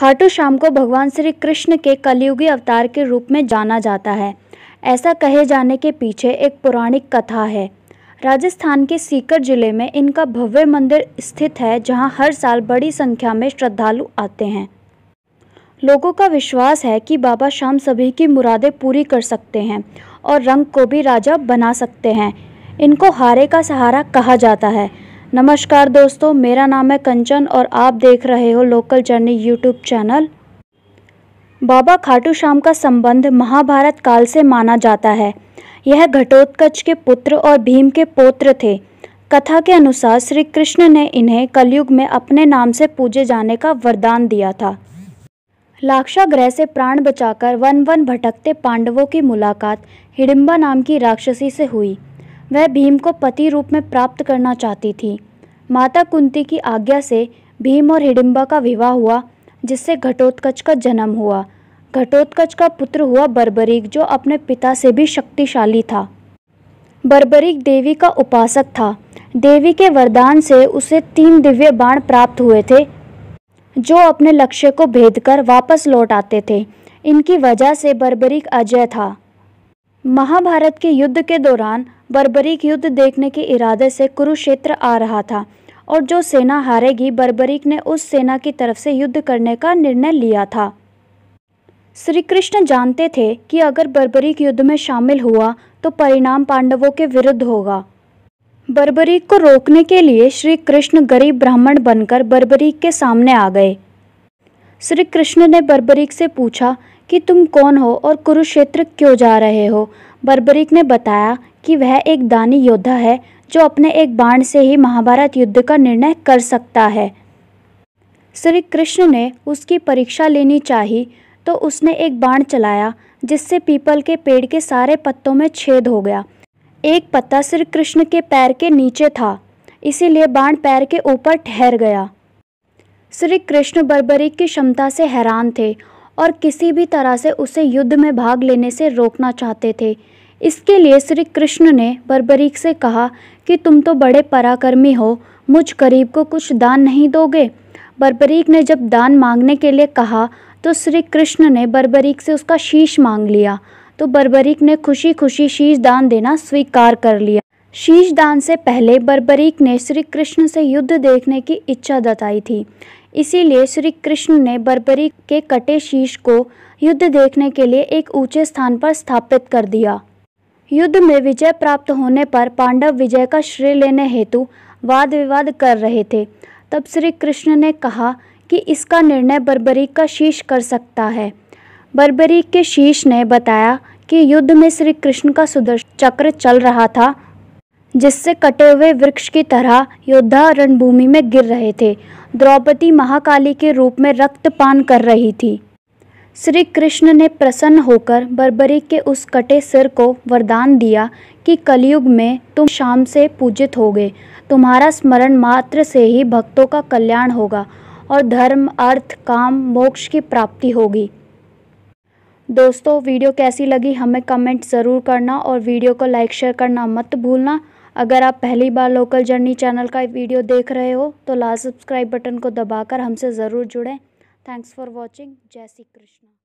खाटू श्याम को भगवान श्री कृष्ण के कलयुगी अवतार के रूप में जाना जाता है ऐसा कहे जाने के पीछे एक पौराणिक कथा है राजस्थान के सीकर जिले में इनका भव्य मंदिर स्थित है जहां हर साल बड़ी संख्या में श्रद्धालु आते हैं लोगों का विश्वास है कि बाबा श्याम सभी की मुरादें पूरी कर सकते हैं और रंग को भी राजा बना सकते हैं इनको हारे का सहारा कहा जाता है नमस्कार दोस्तों मेरा नाम है कंचन और आप देख रहे हो local journey YouTube channel Baba Khatu Shyam का संबंध महाभारत काल से माना जाता है यह घटोत्कच के पुत्र और भीम के पोत्र थे कथा के अनुसार श्री कृष्ण ने इन्हें कलयुग में अपने नाम से पूजे जाने का वरदान दिया था लाक्षाग्रह से प्राण बचाकर वन वन भटकते पांडवों की मुलाकात हिडिम्बा नाम की राक्षसी से हुई वह भीम को पति रूप में प्राप्त करना चाहती थी माता कुंती की आज्ञा से भीम और हिडिम्बा का विवाह हुआ जिससे घटोत्कच का जन्म हुआ घटोत्कच का पुत्र हुआ बर्बरीक जो अपने पिता से भी शक्तिशाली था बर्बरीक देवी का उपासक था देवी के वरदान से उसे तीन दिव्य बाण प्राप्त हुए थे जो अपने लक्ष्य को भेद कर वापस लौट आते थे इनकी वजह से बर्बरीक अजय था महाभारत के युद्ध के दौरान बर्बरीक युद्ध देखने के इरादे से कुरुक्षेत्र आ रहा था और जो सेना हारेगी बर्बरीक ने उस सेना की तरफ से युद्ध करने का निर्णय लिया था श्री कृष्ण जानते थे कि अगर बर्बरीक युद्ध में शामिल हुआ तो परिणाम पांडवों के विरुद्ध होगा बर्बरीक को रोकने के लिए श्री कृष्ण गरीब ब्राह्मण बनकर बर्बरीक के सामने आ गए श्री कृष्ण ने बर्बरीक से पूछा कि तुम कौन हो और कुरुक्षेत्र क्यों जा रहे हो बर्बरीक ने बताया कि वह एक दानी योद्धा है जो अपने एक बाण से ही महाभारत युद्ध का निर्णय कर सकता है श्री कृष्ण ने उसकी परीक्षा लेनी चाही तो उसने एक बाण चलाया जिससे पीपल के पेड़ के सारे पत्तों में छेद हो गया एक पत्ता श्री कृष्ण के पैर के नीचे था इसीलिए बाण पैर के ऊपर ठहर गया श्री कृष्ण बर्बरी की क्षमता से हैरान थे और किसी भी तरह से उसे युद्ध में भाग लेने से रोकना चाहते थे इसके लिए श्री कृष्ण ने बर्बरीक से कहा कि तुम तो बड़े पराक्रमी हो मुझ गरीब को कुछ दान नहीं दोगे बर्बरीक ने जब दान मांगने के लिए कहा तो श्री कृष्ण ने बर्बरीक से उसका शीश मांग लिया तो बर्बरीक ने खुशी खुशी शीश दान देना स्वीकार कर लिया शीश दान से पहले बर्बरीक ने श्री कृष्ण से युद्ध देखने की इच्छा जताई थी इसीलिए श्री कृष्ण ने बर्बरीक के कटे शीश को युद्ध देखने के लिए एक ऊंचे स्थान पर स्थापित कर दिया युद्ध में विजय प्राप्त होने पर पांडव विजय का श्रेय लेने हेतु वाद विवाद कर रहे थे तब श्री कृष्ण ने कहा कि इसका निर्णय बर्बरीक का शीश कर सकता है बर्बरीक के शीश ने बताया कि युद्ध में श्री कृष्ण का सुदर्शन चक्र चल रहा था जिससे कटे हुए वृक्ष की तरह योद्धा रणभूमि में गिर रहे थे द्रौपदी महाकाली के रूप में रक्तपान कर रही थी श्री कृष्ण ने प्रसन्न होकर बर्बरी के उस कटे सिर को वरदान दिया कि कलयुग में तुम शाम से पूजित होगे तुम्हारा स्मरण मात्र से ही भक्तों का कल्याण होगा और धर्म अर्थ काम मोक्ष की प्राप्ति होगी दोस्तों वीडियो कैसी लगी हमें कमेंट ज़रूर करना और वीडियो को लाइक शेयर करना मत भूलना अगर आप पहली बार लोकल जर्नी चैनल का वीडियो देख रहे हो तो लाल सब्सक्राइब बटन को दबाकर हमसे ज़रूर जुड़ें थैंक्स फॉर वॉचिंग जय श्री कृष्णा